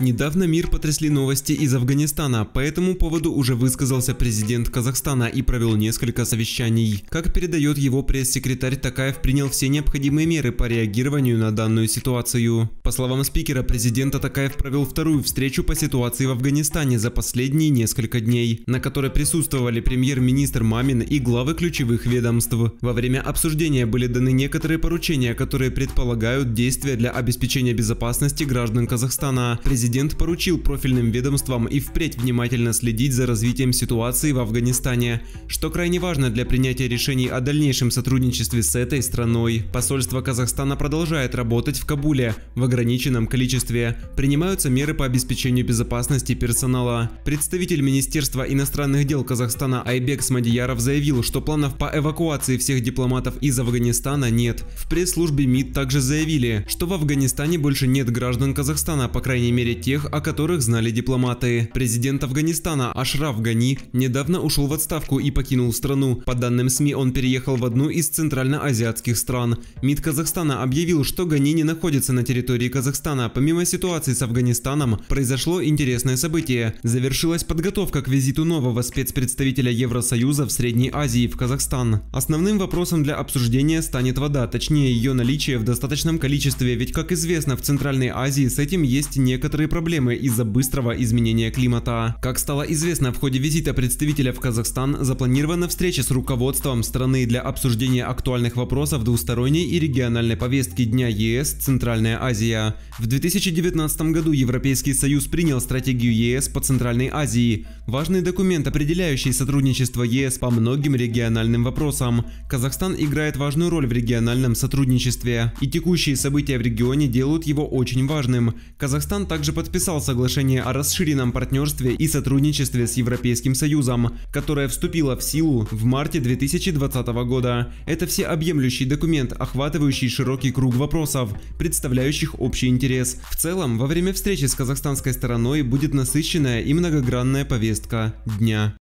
Недавно мир потрясли новости из Афганистана, по этому поводу уже высказался президент Казахстана и провел несколько совещаний. Как передает его пресс-секретарь, Такаев принял все необходимые меры по реагированию на данную ситуацию. По словам спикера, президента Такаев провел вторую встречу по ситуации в Афганистане за последние несколько дней, на которой присутствовали премьер-министр Мамин и главы ключевых ведомств. Во время обсуждения были даны некоторые поручения, которые предполагают действия для обеспечения безопасности граждан Казахстана. Президент президент поручил профильным ведомствам и впредь внимательно следить за развитием ситуации в Афганистане, что крайне важно для принятия решений о дальнейшем сотрудничестве с этой страной. Посольство Казахстана продолжает работать в Кабуле в ограниченном количестве. Принимаются меры по обеспечению безопасности персонала. Представитель Министерства иностранных дел Казахстана Айбек Смадияров заявил, что планов по эвакуации всех дипломатов из Афганистана нет. В пресс-службе МИД также заявили, что в Афганистане больше нет граждан Казахстана, по крайней мере более тех, о которых знали дипломаты. Президент Афганистана Ашраф Гани недавно ушел в отставку и покинул страну. По данным СМИ, он переехал в одну из центральноазиатских стран. МИД Казахстана объявил, что Гани не находится на территории Казахстана. Помимо ситуации с Афганистаном, произошло интересное событие. Завершилась подготовка к визиту нового спецпредставителя Евросоюза в Средней Азии в Казахстан. Основным вопросом для обсуждения станет вода, точнее ее наличие в достаточном количестве, ведь, как известно, в Центральной Азии с этим есть некоторые кадровые проблемы из-за быстрого изменения климата. Как стало известно, в ходе визита представителя в Казахстан запланирована встреча с руководством страны для обсуждения актуальных вопросов двусторонней и региональной повестки Дня ЕС «Центральная Азия». В 2019 году Европейский Союз принял стратегию ЕС по Центральной Азии, важный документ, определяющий сотрудничество ЕС по многим региональным вопросам. Казахстан играет важную роль в региональном сотрудничестве, и текущие события в регионе делают его очень важным. Казахстан также подписал соглашение о расширенном партнерстве и сотрудничестве с Европейским Союзом, которое вступило в силу в марте 2020 года. Это всеобъемлющий документ, охватывающий широкий круг вопросов, представляющих общий интерес. В целом, во время встречи с казахстанской стороной будет насыщенная и многогранная повестка дня.